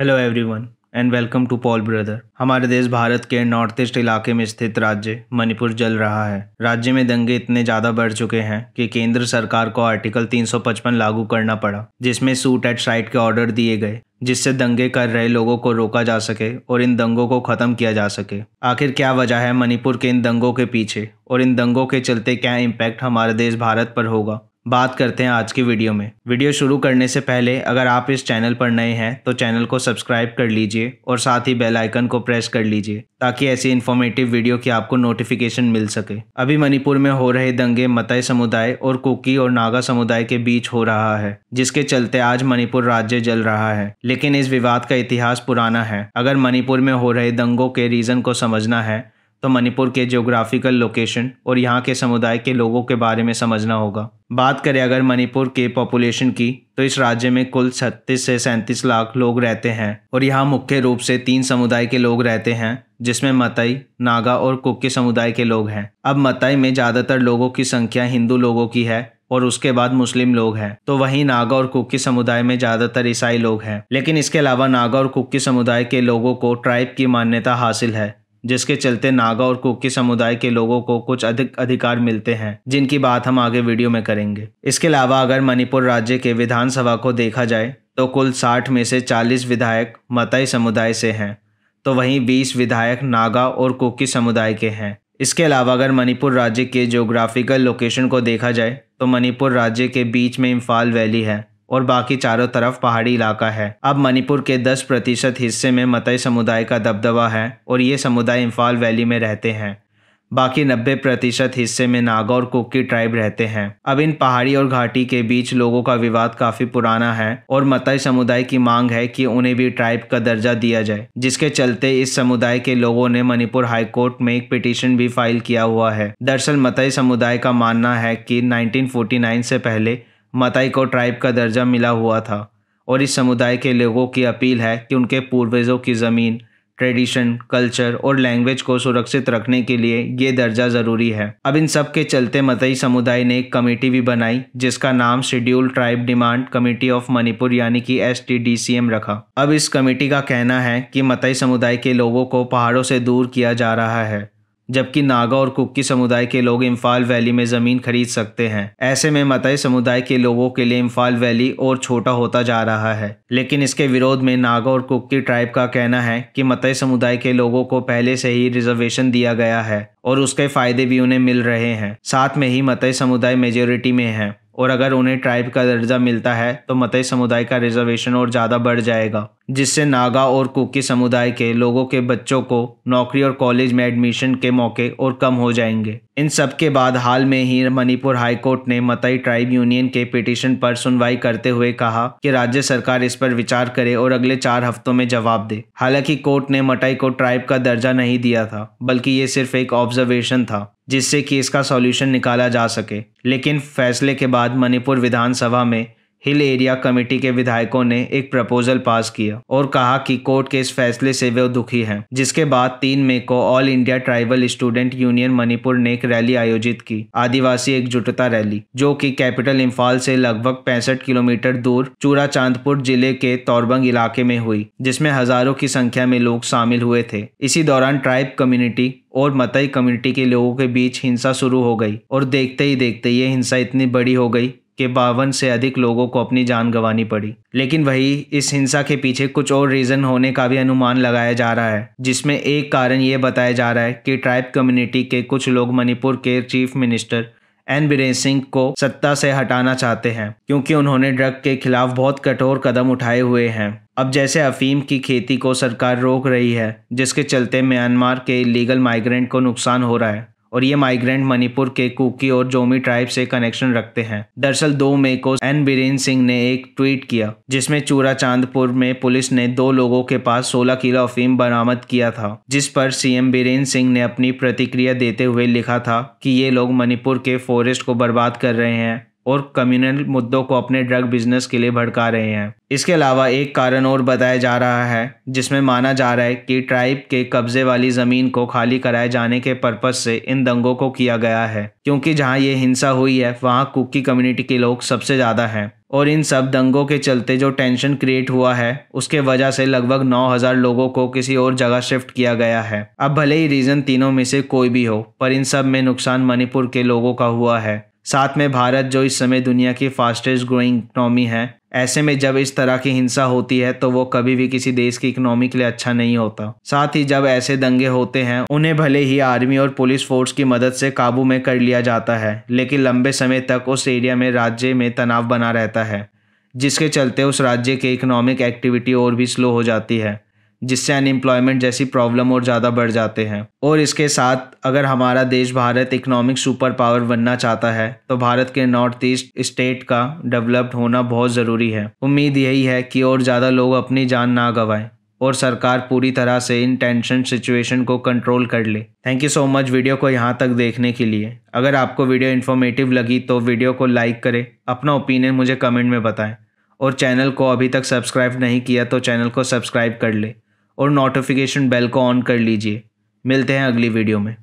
hello everyone and welcome to Paul brother हमारे देश भारत के नॉर्थ ईस्ट इलाके में स्थित राज्य मणिपुर जल रहा है राज्य में दंगे इतने ज़्यादा बढ़ चुके हैं कि केंद्र सरकार को आर्टिकल 355 लागू करना पड़ा जिसमें सूट एट साइट के ऑर्डर दिए गए जिससे दंगे कर रहे लोगों को रोका जा सके और इन दंगों को ख़त्म किया जा सके आखिर क्या वजह है मणिपुर के इन दंगों के पीछे और इन दंगों के चलते क्या इम्पैक्ट हमारे देश भारत पर होगा बात करते हैं आज की वीडियो में वीडियो शुरू करने से पहले अगर आप इस चैनल पर नए हैं तो चैनल को सब्सक्राइब कर लीजिए और साथ ही बेल आइकन को प्रेस कर लीजिए ताकि ऐसी इन्फॉर्मेटिव वीडियो की आपको नोटिफिकेशन मिल सके अभी मणिपुर में हो रहे दंगे मताई समुदाय और कुकी और नागा समुदाय के बीच हो रहा है जिसके चलते आज मणिपुर राज्य जल रहा है लेकिन इस विवाद का इतिहास पुराना है अगर मणिपुर में हो रहे दंगों के रीजन को समझना है तो मणिपुर के जोग्राफिकल लोकेशन और यहाँ के समुदाय के लोगों के बारे में समझना होगा बात करें अगर मणिपुर के पॉपुलेशन की तो इस राज्य में कुल छत्तीस से 37 लाख लोग रहते हैं और यहाँ मुख्य रूप से तीन समुदाय के लोग रहते हैं जिसमें मतई नागा और कुकी समुदाय के लोग हैं अब मतई में ज़्यादातर लोगों की संख्या हिंदू लोगों की है और उसके बाद मुस्लिम लोग हैं तो वहीं नागा और कुकी समुदाय में ज़्यादातर ईसाई लोग हैं लेकिन इसके अलावा नागा और कुकी समुदाय के लोगों को ट्राइब की मान्यता हासिल है जिसके चलते नागा और कुकी समुदाय के लोगों को कुछ अधिक अधिकार मिलते हैं जिनकी बात हम आगे वीडियो में करेंगे इसके अलावा अगर मणिपुर राज्य के विधानसभा को देखा जाए तो कुल 60 में से 40 विधायक मताई समुदाय से हैं तो वहीं 20 विधायक नागा और कुकी समुदाय के हैं इसके अलावा अगर मणिपुर राज्य के जोग्राफिकल लोकेशन को देखा जाए तो मणिपुर राज्य के बीच में इम्फाल वैली है और बाकी चारों तरफ पहाड़ी इलाका है अब मणिपुर के 10 प्रतिशत हिस्से में मतई समुदाय का दबदबा है और ये समुदाय इम्फाल वैली में रहते हैं बाकी 90 प्रतिशत हिस्से में नागा और कुकी ट्राइब रहते हैं अब इन पहाड़ी और घाटी के बीच लोगों का विवाद काफ़ी पुराना है और मताई समुदाय की मांग है कि उन्हें भी ट्राइब का दर्जा दिया जाए जिसके चलते इस समुदाय के लोगों ने मणिपुर हाईकोर्ट में एक पिटीशन भी फाइल किया हुआ है दरअसल मताई समुदाय का मानना है कि 1949 से पहले मताई को ट्राइब का दर्जा मिला हुआ था और इस समुदाय के लोगों की अपील है कि उनके पूर्वजों की ज़मीन ट्रेडिशन कल्चर और लैंग्वेज को सुरक्षित रखने के लिए ये दर्जा ज़रूरी है अब इन सब के चलते मतई समुदाय ने एक कमेटी भी बनाई जिसका नाम schedule tribe demand committee of Manipur यानी कि एस रखा अब इस कमेटी का कहना है कि मतई समुदाय के लोगों को पहाड़ों से दूर किया जा रहा है जबकि नागा और कुकी समुदाय के लोग इम्फाल वैली में ज़मीन खरीद सकते हैं ऐसे में मतई समुदाय के लोगों के लिए इम्फाल वैली और छोटा होता जा रहा है लेकिन इसके विरोध में नागा और कुकी ट्राइब का कहना है कि मतई समुदाय के लोगों को पहले से ही रिजर्वेशन दिया गया है और उसके फायदे भी उन्हें मिल रहे हैं साथ में ही मतई समुदाय मेजोरिटी में है और अगर उन्हें ट्राइब का दर्जा मिलता है तो मतई समुदाय का रिजर्वेशन और ज़्यादा बढ़ जाएगा जिससे नागा और कुकी समुदाय के लोगों के बच्चों को नौकरी और कॉलेज में एडमिशन के मौके और कम हो जाएंगे इन सब के बाद हाल में ही मणिपुर हाईकोर्ट ने मतई ट्राइब यूनियन के पिटिशन पर सुनवाई करते हुए कहा कि राज्य सरकार इस पर विचार करे और अगले चार हफ्तों में जवाब दे हालांकि कोर्ट ने मटाई को ट्राइब का दर्जा नहीं दिया था बल्कि ये सिर्फ एक ऑब्जर्वेशन था जिससे कि इसका सॉल्यूशन निकाला जा सके लेकिन फैसले के बाद मणिपुर विधानसभा में हिल एरिया कमेटी के विधायकों ने एक प्रपोजल पास किया और कहा कि कोर्ट के इस फैसले से वे दुखी हैं जिसके बाद तीन मई को all India tribal student union Manipur ने एक रैली आयोजित की आदिवासी एकजुटता रैली जो कि कैपिटल इम्फाल से लगभग पैंसठ किलोमीटर दूर चूरा चांदपुर जिले के तौरबंग इलाके में हुई जिसमें हजारों की संख्या में लोग शामिल हुए थे इसी दौरान ट्राइब कम्युनिटी और मतई कम्युनिटी के लोगों के बीच हिंसा शुरू हो गई और देखते ही देखते ये हिंसा इतनी बड़ी हो गई कि बावन से अधिक लोगों को अपनी जान गंवानी पड़ी लेकिन वही इस हिंसा के पीछे कुछ और रीज़न होने का भी अनुमान लगाया जा रहा है जिसमें एक कारण ये बताया जा रहा है कि ट्राइब कम्युनिटी के कुछ लोग मणिपुर के chief minister N Biren Singh को सत्ता से हटाना चाहते हैं क्योंकि उन्होंने ड्रग के खिलाफ बहुत कठोर कदम उठाए हुए हैं अब जैसे अफीम की खेती को सरकार रोक रही है जिसके चलते म्यांमार के इलीगल माइग्रेंट को नुकसान हो रहा है और ये माइग्रेंट मणिपुर के कुकी और जोमी ट्राइब से कनेक्शन रखते हैं दरअसल दो मई को एन बीरेन सिंह ने एक ट्वीट किया जिसमें चूरा चांदपुर में पुलिस ने दो लोगों के पास 16 किलो अफीम बरामद किया था जिस पर सीएम बीरेन सिंह ने अपनी प्रतिक्रिया देते हुए लिखा था कि ये लोग मणिपुर के फॉरेस्ट को बर्बाद कर रहे हैं और कम्युनल मुद्दों को अपने ड्रग बिजनेस के लिए भड़का रहे हैं इसके अलावा एक कारण और बताया जा रहा है जिसमें माना जा रहा है कि ट्राइब के कब्जे वाली ज़मीन को खाली कराए जाने के पर्पज से इन दंगों को किया गया है क्योंकि जहां ये हिंसा हुई है वहां कुकी कम्युनिटी के लोग सबसे ज़्यादा हैं और इन सब दंगों के चलते जो टेंशन क्रिएट हुआ है उसके वजह से लगभग 9000 लोगों को किसी और जगह शिफ्ट किया गया है अब भले ही रीज़न तीनों में से कोई भी हो पर इन सब में नुकसान मणिपुर के लोगों का हुआ है साथ में भारत जो इस समय दुनिया की फास्टेस्ट ग्रोइंग इकनॉमी है ऐसे में जब इस तरह की हिंसा होती है तो वो कभी भी किसी देश की इकनॉमी के लिए अच्छा नहीं होता साथ ही जब ऐसे दंगे होते हैं उन्हें भले ही आर्मी और पुलिस फोर्स की मदद से काबू में कर लिया जाता है लेकिन लंबे समय तक उस एरिया में राज्य में तनाव बना रहता है जिसके चलते उस राज्य की इकनॉमिक एक्टिविटी और भी स्लो हो जाती है जिससे अनएम्प्लॉयमेंट जैसी प्रॉब्लम और ज़्यादा बढ़ जाते हैं और इसके साथ अगर हमारा देश भारत इकोनॉमिक सुपर पावर बनना चाहता है तो भारत के नॉर्थ ईस्ट स्टेट का डेवलप्ड होना बहुत ज़रूरी है उम्मीद यही है कि और ज़्यादा लोग अपनी जान ना गंवाएं और सरकार पूरी तरह से इन टेंशन सिचुएशन को कंट्रोल कर ले thank you so much video को यहाँ तक देखने के लिए अगर आपको वीडियो इन्फॉर्मेटिव लगी तो वीडियो को लाइक करें अपना ओपिनियन मुझे कमेंट में बताएं और चैनल को अभी तक सब्सक्राइब नहीं किया तो चैनल को सब्सक्राइब कर ले और नोटिफिकेशन बेल को ऑन कर लीजिए मिलते हैं अगली वीडियो में